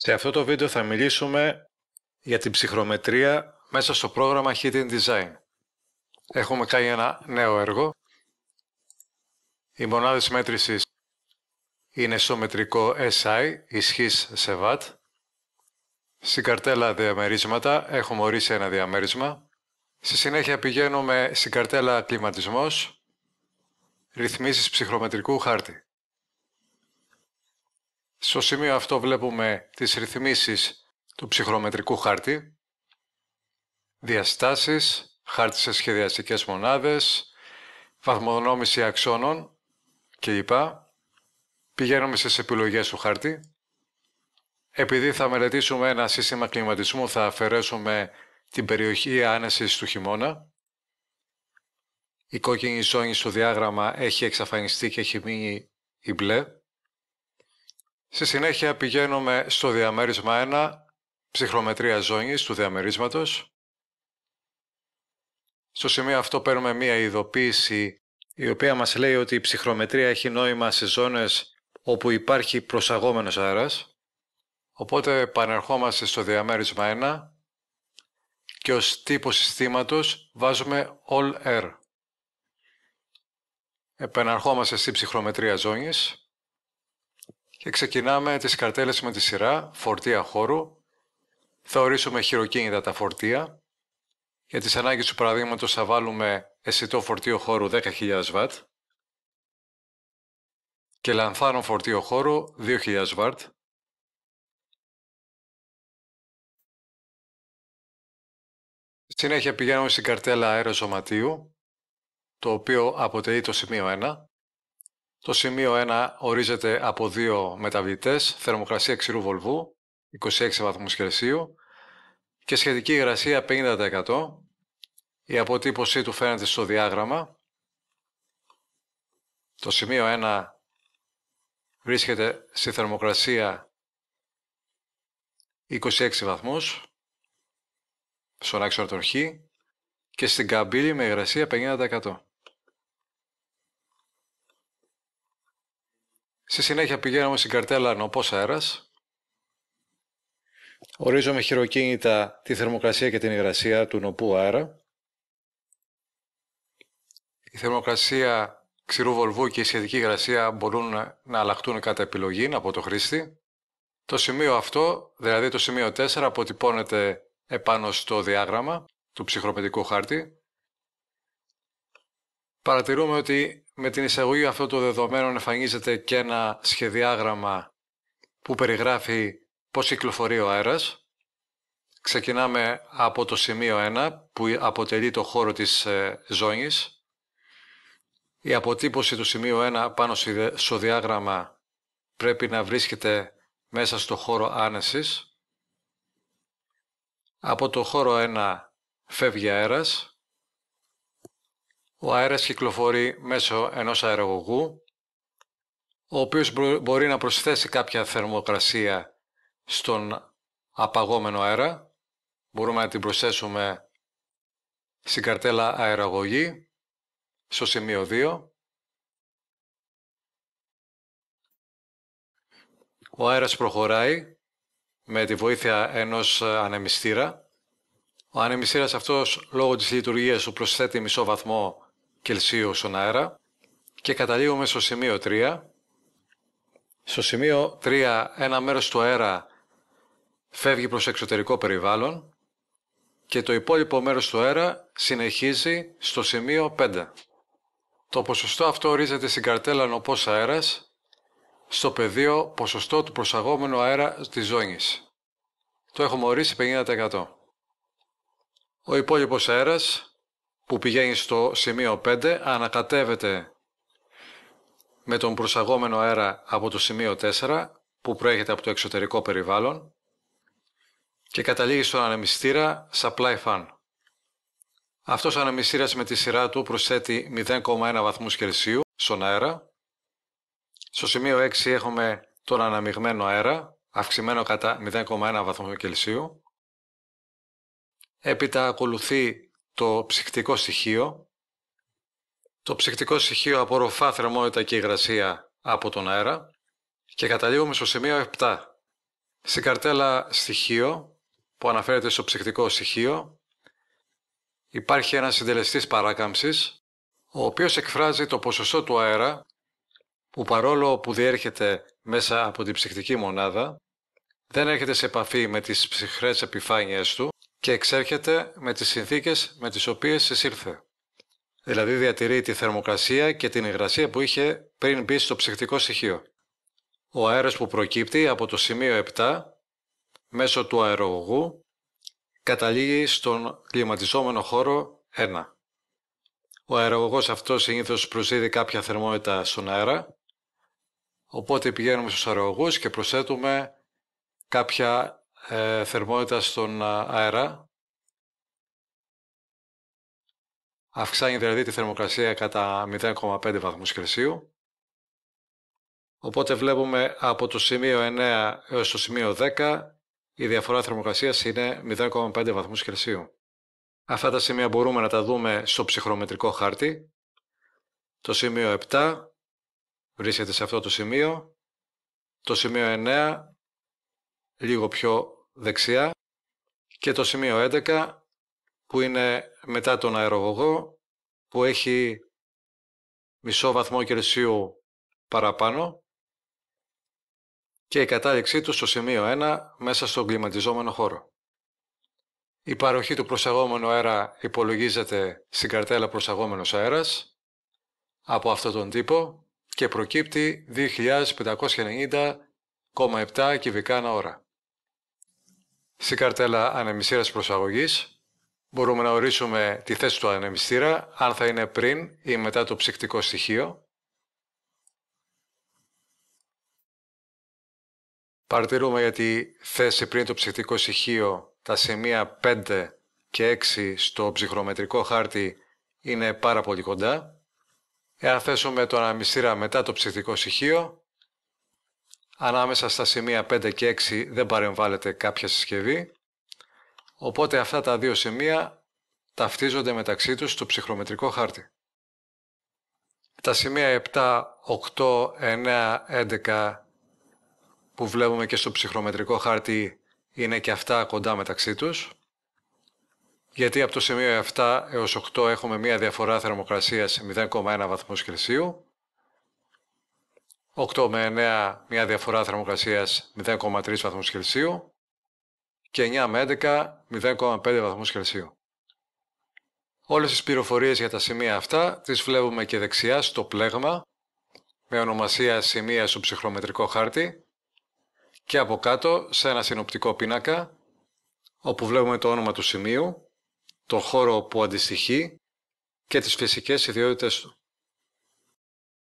Σε αυτό το βίντεο θα μιλήσουμε για την ψυχρομετρία μέσα στο πρόγραμμα Hidden Design. Έχουμε κάνει ένα νέο έργο. Οι μονάδες μέτρησης είναι στο μετρικό SI, ισχύς σε Watt. Στην καρτέλα διαμερίσματα έχουμε ορίσει ένα διαμέρισμα. Στη συνέχεια πηγαίνουμε στην καρτέλα κλιματισμός, ρυθμίσεις ψυχρομετρικού χάρτη. Στο σημείο αυτό βλέπουμε τις ρυθμίσεις του ψυχρομετρικού χάρτη, διαστάσεις, χάρτη σε σχεδιαστικές μονάδες, βαθμονόμηση αξώνων κλπ. Πηγαίνουμε στις επιλογές του χάρτη. Επειδή θα μελετήσουμε ένα σύστημα κλιματισμού θα αφαιρέσουμε την περιοχή άνεσης του χειμώνα. Η κόκκινη ζώνη στο διάγραμμα έχει εξαφανιστεί και έχει μείνει η μπλε. Στη συνέχεια πηγαίνουμε στο διαμέρισμα 1, ψυχρομετρία ζώνης του διαμερίσματος. Στο σημείο αυτό παίρνουμε μία ειδοποίηση η οποία μας λέει ότι η ψυχρομετρία έχει νόημα σε ζώνες όπου υπάρχει προσαγόμενος αέρας. Οπότε πανερχόμαστε στο διαμέρισμα 1 και ως τύπο συστήματος βάζουμε All Air. Επαναρχόμαστε στη ψυχρομετρία ζώνης. Και ξεκινάμε τις καρτέλες με τη σειρά φορτία χώρου. Θα ορίσουμε χειροκίνητα τα φορτία. Για τις ανάγκες του παραδείγματος θα βάλουμε αισθητό φορτίο χώρου 10.000 W και λανθάνο φορτίο χώρου 2.000 W. Συνέχεια πηγαίνουμε στην καρτέλα αεροζωματίου, το οποίο αποτελεί το σημείο 1. Το σημείο 1 ορίζεται από δύο μεταβλητές, θερμοκρασία ξηρού βολβού, 26 βαθμούς Κελσίου, και σχετική υγρασία 50%. Η αποτύπωσή του φαίνεται στο διάγραμμα. Το σημείο 1 βρίσκεται στη θερμοκρασία 26 βαθμούς, στον άξονα των Χ, και στην καμπύλη με υγρασία 50%. Στη συνέχεια πηγαίνουμε στην καρτέλα νοπός αέρας. Ορίζουμε χειροκίνητα τη θερμοκρασία και την υγρασία του νοπού αέρα. Η θερμοκρασία ξηρού βολβού και η σχετική υγρασία μπορούν να αλλάχτούν κατά επιλογή από το χρήστη. Το σημείο αυτό, δηλαδή το σημείο 4, αποτυπώνεται επάνω στο διάγραμμα του ψυχροπαιδικού χάρτη. Παρατηρούμε ότι με την εισαγωγή αυτού του δεδομένου εμφανίζεται και ένα σχεδιάγραμμα που περιγράφει πώς κυκλοφορεί ο αέρας. Ξεκινάμε από το σημείο 1 που αποτελεί το χώρο της ε, ζώνης. Η αποτύπωση του σημείου 1 πάνω στο διάγραμμα πρέπει να βρίσκεται μέσα στο χώρο άνεσης. Από το χώρο 1 φεύγει αέρας ο αέρας κυκλοφορεί μέσω ενός αερογωγού, ο οποίος μπορεί να προσθέσει κάποια θερμοκρασία στον απαγόμενο αέρα. Μπορούμε να την προσθέσουμε στην καρτέλα αεραγωγή, στο σημείο 2. Ο αέρας προχωράει με τη βοήθεια ενός ανεμιστήρα. Ο ανεμιστήρας αυτός λόγω της λειτουργίας του προσθέτει μισό βαθμό Κελσίου στον αέρα και καταλήγουμε στο σημείο 3. Στο σημείο 3 ένα μέρος του αέρα φεύγει προς εξωτερικό περιβάλλον και το υπόλοιπο μέρος του αέρα συνεχίζει στο σημείο 5. Το ποσοστό αυτό ορίζεται στην καρτέλα νοπός αέρας στο πεδίο ποσοστό του προσαγόμενου αέρα της ζώνης. Το έχουμε ορίσει 50%. Ο υπόλοιπος αέρας που πηγαίνει στο σημείο 5 ανακατεύεται με τον προσαγόμενο αέρα από το σημείο 4 που προέρχεται από το εξωτερικό περιβάλλον και καταλήγει στον ανεμιστήρα Supply Fan. Αυτός ο ανεμιστήρας με τη σειρά του προσθέτει 0,1 βαθμούς Κελσίου στον αέρα. Στο σημείο 6 έχουμε τον αναμειγμένο αέρα, αυξημένο κατά 0,1 βαθμό Κελσίου. Έπειτα ακολουθεί το ψυχτικό στοιχείο. Το ψυχτικό στοιχείο απορροφά θερμότητα και υγρασία από τον αέρα και καταλήγουμε στο σημείο 7. Στην καρτέλα στοιχείο που αναφέρεται στο ψυχτικό στοιχείο υπάρχει ένας συντελεστής παράκαμψης ο οποίος εκφράζει το ποσοστό του αέρα που παρόλο που διέρχεται μέσα από την ψυχτική μονάδα δεν έρχεται σε επαφή με τις ψυχρές επιφάνειές του και εξέρχεται με τις συνθήκες με τις οποίες εισήλθε. Δηλαδή διατηρεί τη θερμοκρασία και την υγρασία που είχε πριν μπει στο ψυχτικό στοιχείο. Ο αέρας που προκύπτει από το σημείο 7 μέσω του αερογωγού καταλήγει στον κλιματιζόμενο χώρο 1. Ο αερογωγός αυτός συνήθως προσδίδει κάποια θερμότητα στον αέρα, οπότε πηγαίνουμε στους αερογωγούς και προσθέτουμε κάποια ε, θερμότητα στον αέρα. Αυξάνει δηλαδή τη θερμοκρασία κατά 0,5 βαθμούς Κελσίου. Οπότε βλέπουμε από το σημείο 9 έως το σημείο 10 η διαφορά θερμοκρασίας είναι 0,5 βαθμούς Κελσίου. Αυτά τα σημεία μπορούμε να τα δούμε στο ψυχρομετρικό χάρτη. Το σημείο 7 βρίσκεται σε αυτό το σημείο. Το σημείο 9 λίγο πιο δεξιά και το σημείο 11 που είναι μετά τον αερογωγό που έχει μισό βαθμό Κελσίου παραπάνω και η κατάληξή του στο σημείο 1 μέσα στον κλιματιζόμενο χώρο. Η παροχή του προσαγόμενου αέρα υπολογίζεται στην καρτέλα προσαγόμενος αέρας από αυτόν τον τύπο και προκύπτει 2.590,7 κυβικά ανά ώρα. Στην καρτέλα ανεμιστήρας προσαγωγής μπορούμε να ορίσουμε τη θέση του ανεμιστήρα, αν θα είναι πριν ή μετά το ψυχτικό στοιχείο. Παρατηρούμε για τη θέση πριν το ψυχτικό στοιχείο τα σημεία 5 και 6 στο ψυχρομετρικό χάρτη είναι πάρα πολύ κοντά. Εάν θέσουμε τον ανεμιστήρα μετά το ψυχτικό στοιχείο, ανάμεσα στα σημεία 5 και 6 δεν παρεμβάλλεται κάποια συσκευή, οπότε αυτά τα δύο σημεία ταυτίζονται μεταξύ τους στο ψυχρομετρικό χάρτη. Τα σημεία 7, 8, 9, 11 που βλέπουμε και στο ψυχρομετρικό χάρτη είναι και αυτά κοντά μεταξύ τους, γιατί από το σημείο 7 έως 8 έχουμε μία διαφορά θερμοκρασίας 0,1 βαθμούς Κελσίου, 8 με 9 μια διαφορά θερμοκρασίας 0,3 βαθμούς Κελσίου και 9 με 11 0,5 βαθμούς Κελσίου. Όλες τις πληροφορίες για τα σημεία αυτά τις βλέπουμε και δεξιά στο πλέγμα με ονομασία σημεία στο ψυχρομετρικό χάρτη και από κάτω σε ένα συνοπτικό πίνακα όπου βλέπουμε το όνομα του σημείου, το χώρο που αντιστοιχεί και τις φυσικές ιδιότητες του.